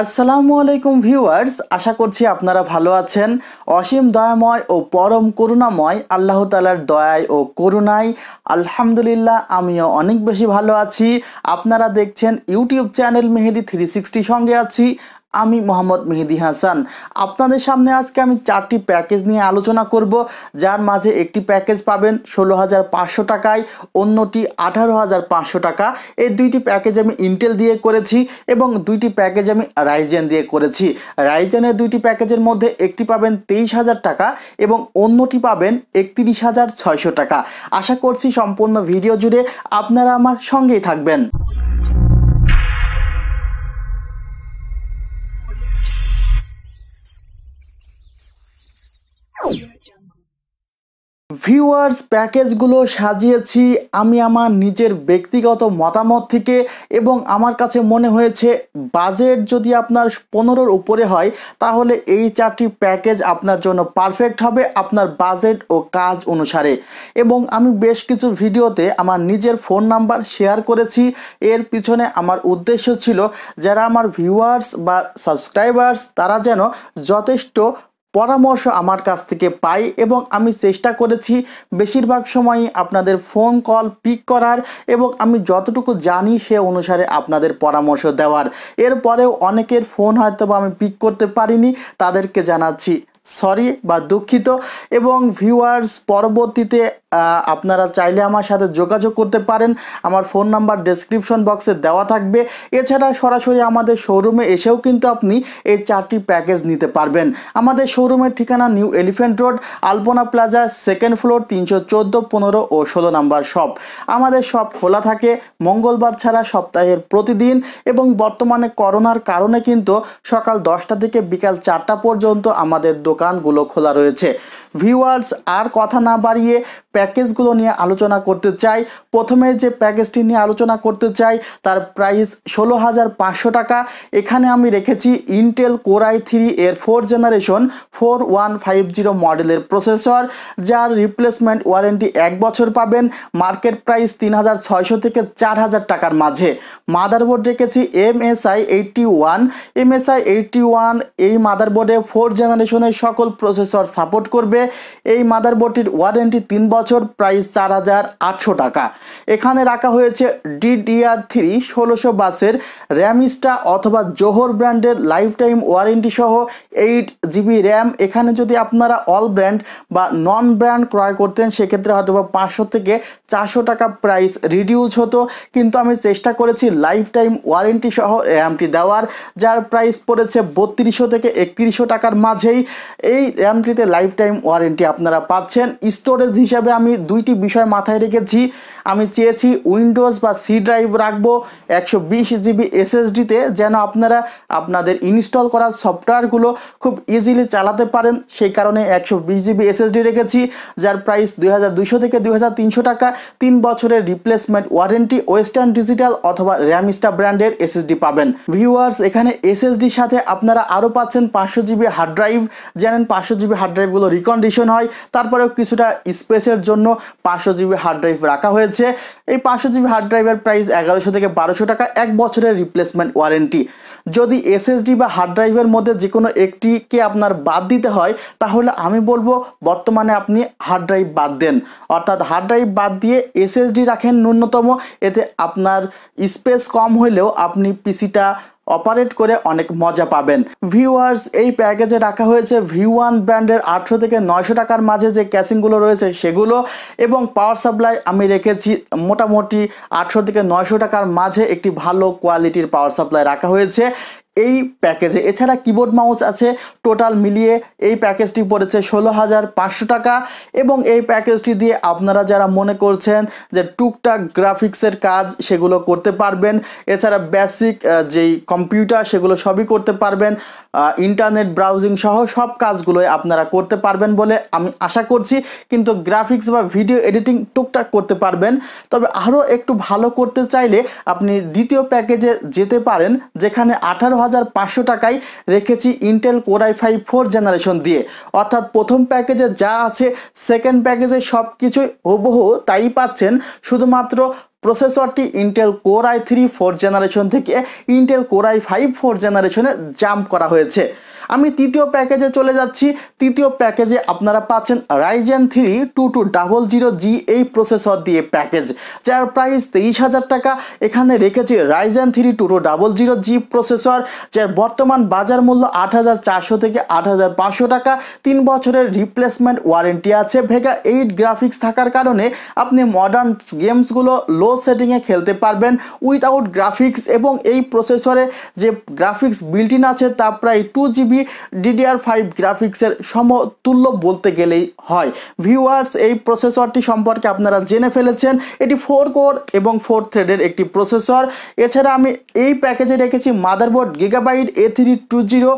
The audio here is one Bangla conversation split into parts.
আসসালামু আলাইকুম ভিউয়ার্স আশা করছি আপনারা ভালো আছেন অসীম দয়াময় ও পরম করুণাময় আল্লাহ তালার দয়ায় ও করুণায় আলহামদুলিল্লাহ আমিও অনেক বেশি ভালো আছি আপনারা দেখছেন ইউটিউব চ্যানেল মেহেদি থ্রি সঙ্গে আছি আমি মোহাম্মদ মেহেদি হাসান আপনাদের সামনে আজকে আমি চারটি প্যাকেজ নিয়ে আলোচনা করব যার মাঝে একটি প্যাকেজ পাবেন ষোলো হাজার পাঁচশো টাকায় অন্যটি আঠারো হাজার পাঁচশো টাকা এই দুইটি প্যাকেজ আমি ইন্টেল দিয়ে করেছি এবং দুইটি প্যাকেজ আমি রাইজেন দিয়ে করেছি রাইজেনের দুইটি প্যাকেজের মধ্যে একটি পাবেন তেইশ হাজার টাকা এবং অন্যটি পাবেন একত্রিশ হাজার ছয়শো টাকা আশা করছি সম্পূর্ণ ভিডিও জুড়ে আপনারা আমার সঙ্গেই থাকবেন ভিউয়ার্স প্যাকেজগুলো সাজিয়েছি আমি আমার নিজের ব্যক্তিগত মতামত থেকে এবং আমার কাছে মনে হয়েছে বাজেট যদি আপনার পনেরোর উপরে হয় তাহলে এই চারটি প্যাকেজ আপনার জন্য পারফেক্ট হবে আপনার বাজেট ও কাজ অনুসারে এবং আমি বেশ কিছু ভিডিওতে আমার নিজের ফোন নাম্বার শেয়ার করেছি এর পিছনে আমার উদ্দেশ্য ছিল যারা আমার ভিউয়ার্স বা সাবস্ক্রাইবার্স তারা যেন যথেষ্ট পরামর্শ আমার কাছ থেকে পাই এবং আমি চেষ্টা করেছি বেশিরভাগ সময়ই আপনাদের ফোন কল পিক করার এবং আমি যতটুকু জানি সে অনুসারে আপনাদের পরামর্শ দেওয়ার এরপরেও অনেকের ফোন হয়তো বা আমি পিক করতে পারিনি তাদেরকে জানাচ্ছি সরি বা দুঃখিত এবং ভিউয়ার্স পরবর্তীতে আপনারা চাইলে আমার সাথে যোগাযোগ করতে পারেন আমার ফোন নাম্বার ডেসক্রিপশন বক্সে দেওয়া থাকবে এছাড়া সরাসরি আমাদের শোরুমে এসেও কিন্তু আপনি এই চারটি প্যাকেজ নিতে পারবেন আমাদের শোরুমের ঠিকানা new elephant road Alpana plaza second floor তিনশো চোদ্দো পনেরো ও ষোলো নাম্বার শপ আমাদের শপ খোলা থাকে মঙ্গলবার ছাড়া সপ্তাহের প্রতিদিন এবং বর্তমানে করোনার কারণে কিন্তু সকাল দশটা থেকে বিকাল চারটা পর্যন্ত আমাদের দোকানগুলো খোলা রয়েছে ভিউয়ার্স আর কথা না বাড়িয়ে প্যাকেজগুলো নিয়ে আলোচনা করতে চাই প্রথমে যে প্যাকেজটি নিয়ে আলোচনা করতে চাই তার প্রাইস ষোলো হাজার পাঁচশো টাকা এখানে আমি রেখেছি ইন্টেল কোরাই থ্রি এর four generation four one five zero মডেলের প্রসেসর যার রিপ্লেসমেন্ট ওয়ারেন্টি এক বছর পাবেন মার্কেট প্রাইস তিন হাজার ছয়শো থেকে চার হাজার টাকার মাঝে মাদারবোর্ড রেখেছি M S I eighty one M S I eighty one এই মাদারবোর্ডে ফোর জেনারেশনের সকল প্রসেসর সাপোর্ট করবে এই মাদারবোর্ডটির ওয়ারেন্টি তিন বছর প্রাইস চার হাজার আটশো টাকা এখানে রাখা হয়েছে ডিডিআর থ্রি ষোলোশো বাসের র্যামিস্টা অথবা জোহর ব্র্যান্ডের লাইফ টাইম ওয়ারেন্টি সহ এইট জিবি র্যাম এখানে যদি আপনারা অল ব্র্যান্ড বা নন ব্র্যান্ড ক্রয় করতেন সেক্ষেত্রে হয়তো বা পাঁচশো থেকে চারশো টাকা প্রাইস রিডিউস হতো কিন্তু আমি চেষ্টা করেছি লাইফ টাইম ওয়ারেন্টি সহ র্যামটি দেওয়ার যার প্রাইস পড়েছে বত্রিশশো থেকে একত্রিশশো টাকার মাঝেই এই র্যামটিতে লাইফ টাইম ওয়ারেন্টি আপনারা পাচ্ছেন স্টোরেজ হিসাবে আমি দুইটি বিষয় মাথায় রেখেছি আমি চেয়েছি উইন্ডোজ বা সি ড্রাইভ রাখবো একশো বিশ জিবি এসএসডিতে যেন আপনারা আপনাদের ইনস্টল করা সফটওয়্যারগুলো খুব ইজিলি চালাতে পারেন সেই কারণে একশো বিশ জিবি এসএসডি রেখেছি যার প্রাইস দুই থেকে দুই টাকা তিন বছরের রিপ্লেসমেন্ট ওয়ারেন্টি ওয়েস্টার্ন ডিজিটাল অথবা র্যামিস্টা ব্র্যান্ডের এসএসডি পাবেন ভিউয়ার্স এখানে এসএসডির সাথে আপনারা আরও পাচ্ছেন পাঁচশো জিবি হার্ড ড্রাইভ জানেন পাঁচশো জিবি হার্ড ড্রাইভগুলো রিকন কন্ডিশন হয় তারপরেও কিছুটা স্পেসের জন্য পাঁচশো জিবি হার্ড ড্রাইভ রাখা হয়েছে এই পাঁচশো জিবি হার্ড ড্রাইভের প্রাইস এগারোশো থেকে বারোশো টাকা এক বছরের রিপ্লেসমেন্ট ওয়ারেন্টি যদি এসএসডি বা হার্ড ড্রাইভের মধ্যে যে কোনো একটিকে আপনার বাদ দিতে হয় তাহলে আমি বলবো বর্তমানে আপনি হার্ড ড্রাইভ বাদ দেন অর্থাৎ হার্ড ড্রাইভ বাদ দিয়ে এসএসডি রাখেন ন্যূনতম এতে আপনার স্পেস কম হলেও আপনি পিসিটা অপারেট করে অনেক মজা পাবেন ভিউয়ার্স এই প্যাকেজে রাখা হয়েছে ভি ওয়ান ব্র্যান্ডের আটশো থেকে নয়শো টাকার মাঝে যে ক্যাসিংগুলো রয়েছে সেগুলো এবং পাওয়ার সাপ্লাই আমি রেখেছি মোটামুটি আটশো থেকে নয়শো টাকার মাঝে একটি ভালো কোয়ালিটির পাওয়ার সাপ্লাই রাখা হয়েছে এই প্যাকেজে এছাড়া কিবোর্ড মাউস আছে টোটাল মিলিয়ে এই প্যাকেজটি পড়েছে ষোলো হাজার পাঁচশো টাকা এবং এই প্যাকেজটি দিয়ে আপনারা যারা মনে করছেন যে টুকটাক গ্রাফিক্সের কাজ সেগুলো করতে পারবেন এছাড়া বেসিক যেই কম্পিউটার সেগুলো সবই করতে পারবেন ইন্টারনেট ব্রাউজিং সহ সব কাজগুলোই আপনারা করতে পারবেন বলে আমি আশা করছি কিন্তু গ্রাফিক্স বা ভিডিও এডিটিং টুকটাক করতে পারবেন তবে আরও একটু ভালো করতে চাইলে আপনি দ্বিতীয় প্যাকেজে যেতে পারেন যেখানে আঠারো হাজার পাঁচশো টাকায় রেখেছি Intel core i five four generation দিয়ে অর্থাৎ প্রথম প্যাকেজে যা আছে সেকেন্ড প্যাকেজে সব কিছুই হবহু তাই পাচ্ছেন শুধুমাত্র প্রসেসরটি Intel core i three four generation থেকে ইন্টেল কোরাই ফাইভ ফোর জেনারেশনে জাম্প করা হয়েছে আমি তৃতীয় প্যাকেজে চলে যাচ্ছি তৃতীয় প্যাকেজে আপনারা পাচ্ছেন Ryzen three two two double zero G এই প্রসেসর দিয়ে প্যাকেজ যার প্রাইস তেইশ হাজার টাকা এখানে রেখেছে Ryzen three two two double zero G processor যার বর্তমান বাজার মূল্য আট হাজার চারশো থেকে আট হাজার পাঁচশো টাকা তিন বছরের রিপ্লেসমেন্ট ওয়ারেন্টি আছে ভেগা এইট গ্রাফিক্স থাকার কারণে আপনি মডার্ন গেমসগুলো লো সেটিংয়ে খেলতে পারবেন উইথআউট গ্রাফিক্স এবং এই প্রসেসরে যে গ্রাফিক্স বিল্ট ইন আছে তা প্রায় two GB GB DDR five গ্রাফিক্সের সমতুল্য বলতে গেলেই হয় ভিউয়ার্স এই প্রসেসরটি সম্পর্কে আপনারা জেনে ফেলেছেন এটি ফোর কোর এবং ফোর থ্রেডের একটি প্রসেসর এছাড়া আমি এই প্যাকেজে রেখেছি motherboard Gigabyte A three two zero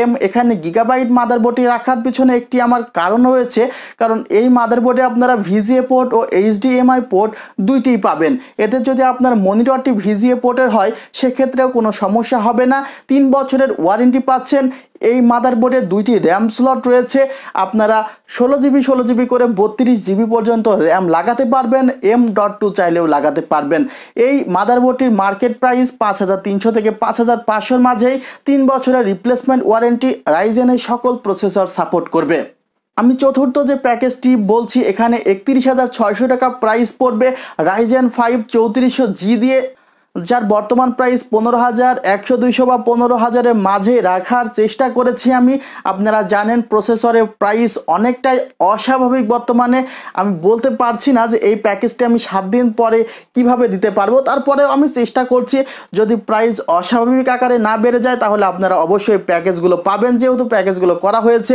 M এখানে গিগাবাইট মাদারবোর্ডটি রাখার পিছনে একটি আমার কারণ রয়েছে কারণ এই মাদারবোর্ডে আপনারা ভিজিএ পোর্ট ও এইচডিএমআই পোর্ট দুইটি পাবেন এতে যদি আপনার মনিটরটি ভিজিএ পোর্টের হয় সেক্ষেত্রেও কোনো সমস্যা হবে না তিন বছরের ওয়ারেন্টি পাচ্ছেন এই মাদারবোর্ডে দুইটি র্যাম স্লট রয়েছে আপনারা ষোলো জিবি ষোলো জিবি করে বত্রিশ জিবি পর্যন্ত র্যাম লাগাতে পারবেন এম ডট টু চাইলেও লাগাতে পারবেন এই মাদারবোর্ডটির মার্কেট প্রাইস পাঁচ হাজার তিনশো থেকে পাঁচ হাজার পাঁচশোর মাঝেই তিন বছরের রিপ্লেসমেন্ট ওয়ারেন্টি রাইজেনের সকল প্রসেসর সাপোর্ট করবে আমি চতুর্থ যে প্যাকেজটি বলছি এখানে একত্রিশ হাজার ছয়শো টাকা প্রাইস পড়বে রাইজেন ফাইভ চৌত্রিশশো জি দিয়ে যার বর্তমান প্রাইস পনেরো হাজার একশো দুইশো বা পনেরো হাজারের মাঝে রাখার চেষ্টা করেছি আমি আপনারা জানেন প্রসেসরের প্রাইস অনেকটাই অস্বাভাবিক বর্তমানে আমি বলতে পারছি না যে এই প্যাকেজটি আমি সাত দিন পরে কিভাবে দিতে পারবো তারপরেও আমি চেষ্টা করছি যদি প্রাইস অস্বাভাবিক আকারে না বেড়ে যায় তাহলে আপনারা অবশ্যই প্যাকেজগুলো পাবেন যেহেতু প্যাকেজগুলো করা হয়েছে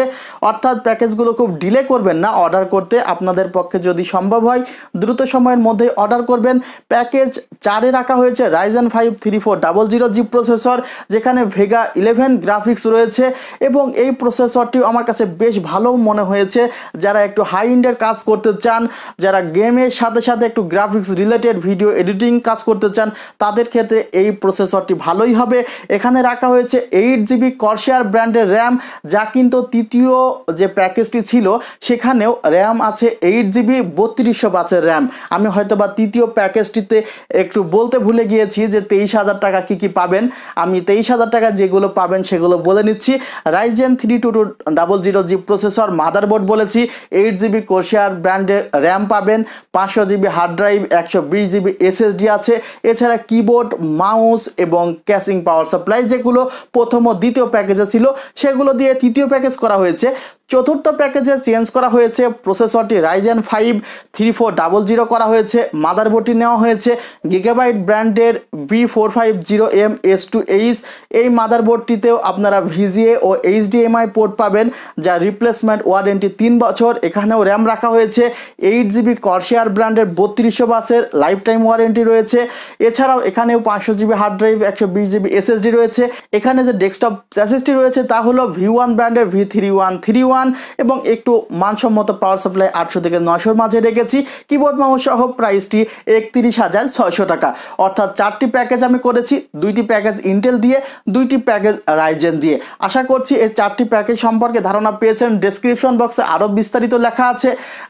অর্থাৎ প্যাকেজগুলো খুব ডিলে করবেন না অর্ডার করতে আপনাদের পক্ষে যদি সম্ভব হয় দ্রুত সময়ের মধ্যে অর্ডার করবেন প্যাকেজ চারে রাখা হয়েছে Ryzen five three four double zero G processor যেখানে ভেগা ইলেভেন গ্রাফিক্স রয়েছে এবং এই প্রসেসরটি আমার কাছে বেশ ভালো মনে হয়েছে যারা একটু হাই ইন্ডের কাজ করতে চান যারা গেমের সাথে সাথে একটু গ্রাফিক্স রিলেটেড ভিডিও এডিটিং কাজ করতে চান তাদের ক্ষেত্রে এই প্রসেসরটি ভালোই হবে এখানে রাখা হয়েছে এইট জিবি করশিয়ার ব্র্যান্ডের র্যাম যা কিন্তু তৃতীয় যে প্যাকেজটি ছিল সেখানেও র্যাম আছে এইট জিবি বত্রিশশো বাসের র্যাম আমি হয়তো বা তৃতীয় প্যাকেজটিতে একটু বলতে ভুলে গিয়ে গিয়েছি যে তেইশ হাজার টাকা কী কী পাবেন আমি তেইশ হাজার টাকা যেগুলো পাবেন সেগুলো বলে নিচ্ছি Ryzen three two two double zero G processor motherboard বলেছি এইট জিবি কোশিয়ার ব্র্যান্ডের র্যাম পাবেন পাঁচশো জিবি হার্ড ড্রাইভ একশো বিশ জিবি এসএসডি আছে এছাড়া কিবোর্ড মাউস এবং ক্যাশিং পাওয়ার সাপ্লাই যেগুলো প্রথম ও দ্বিতীয় প্যাকেজে ছিল সেগুলো দিয়ে তৃতীয় প্যাকেজ করা হয়েছে চতুর্থ প্যাকেজে চেঞ্জ করা হয়েছে প্রসেসরটি Ryzen five three four double zero করা হয়েছে মাদারবোর্ডটি নেওয়া হয়েছে গিগাবাইট ব্র্যান্ডের B four five zero M S two H এই মাদারবোর্ডটিতেও আপনারা ভিজিএ ও এইচডিএমআই পোর্ট পাবেন যা রিপ্লেসমেন্ট ওয়ারেন্টি তিন বছর এখানেও র্যাম রাখা হয়েছে এইট জিবি করশিয়ার ব্র্যান্ডের বত্রিশশো বাসের লাইফ টাইম ওয়ারেন্টি রয়েছে এছাড়াও এখানেও পাঁচশো জিবি হার্ড ড্রাইভ একশো বিশ জিবি এসএসডি রয়েছে এখানে যে ডেস্কটপ চ্যাসেসটি রয়েছে তা হলো ভি ওয়ান ব্র্যান্ডের V three one three one one এবং একটু মানসম্মত পাওয়ার সাপ্লাই আটশো থেকে নয়শোর মাঝে রেখেছি কিবোর্ড মাউস সহ প্রাইসটি একত্রিশ হাজার ছয়শো টাকা অর্থাৎ চারটি প্যাকেজ আমি করেছি দুইটি প্যাকেজ ইন্টেল দিয়ে দুইটি প্যাকেজ রাইজেন দিয়ে আশা করছি এই চারটি প্যাকেজ সম্পর্কে ধারণা পেয়েছেন ডিসক্রিপশন বক্সে আরও বিস্তারিত লেখা আছে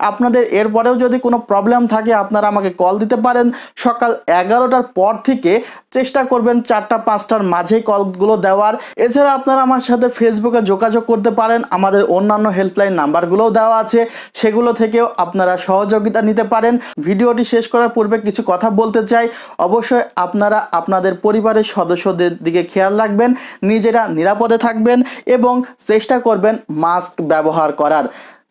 আপনাদের এরপরেও যদি কোনো প্রবলেম থাকে আপনারা আমাকে কল দিতে পারেন সকাল এগারোটার পর থেকে চেষ্টা করবেন চারটা পাঁচটার মাঝে কলগুলো দেওয়ার এছাড়া আপনারা আমার সাথে ফেসবুকে যোগাযোগ করতে পারেন আমাদের অন্যান্য হেল্পলাইন নাম্বারগুলোও দেওয়া আছে সেগুলো থেকেও আপনারা সহযোগিতা নিতে পারেন ভিডিওটি শেষ করার পূর্বে কিছু কথা বলতে চাই অবশ্যই আপনারা আপনাদের পরিবারের সদস্যদের দিকে খেয়াল রাখবেন নিজেরা নিরাপদে থাকবেন এবং চেষ্টা করবেন মাস্ক ব্যবহার করার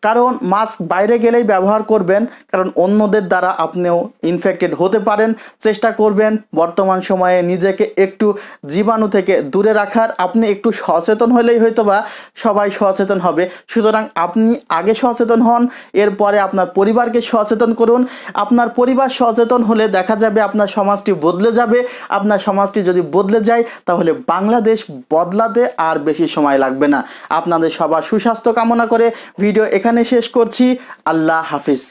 কারণ মাস্ক বাইরে গেলেই ব্যবহার করবেন কারণ অন্যদের দ্বারা আপনিও ইনফেক্টেড হতে পারেন চেষ্টা করবেন বর্তমান সময়ে নিজেকে একটু জীবাণু থেকে দূরে রাখার আপনি একটু সচেতন হলেই হয়তো বা সবাই সচেতন হবে সুতরাং আপনি আগে সচেতন হন এরপরে আপনার পরিবারকে সচেতন করুন আপনার পরিবার সচেতন হলে দেখা যাবে আপনার সমাজটি বদলে যাবে আপনার সমাজটি যদি বদলে যায় তাহলে বাংলাদেশ বদলাতে আর বেশি সময় লাগবে না আপনাদের সবার সুস্বাস্থ্য কামনা করে ভিডিও এখানে এখানে শেষ করছি আল্লাহ হাফিজ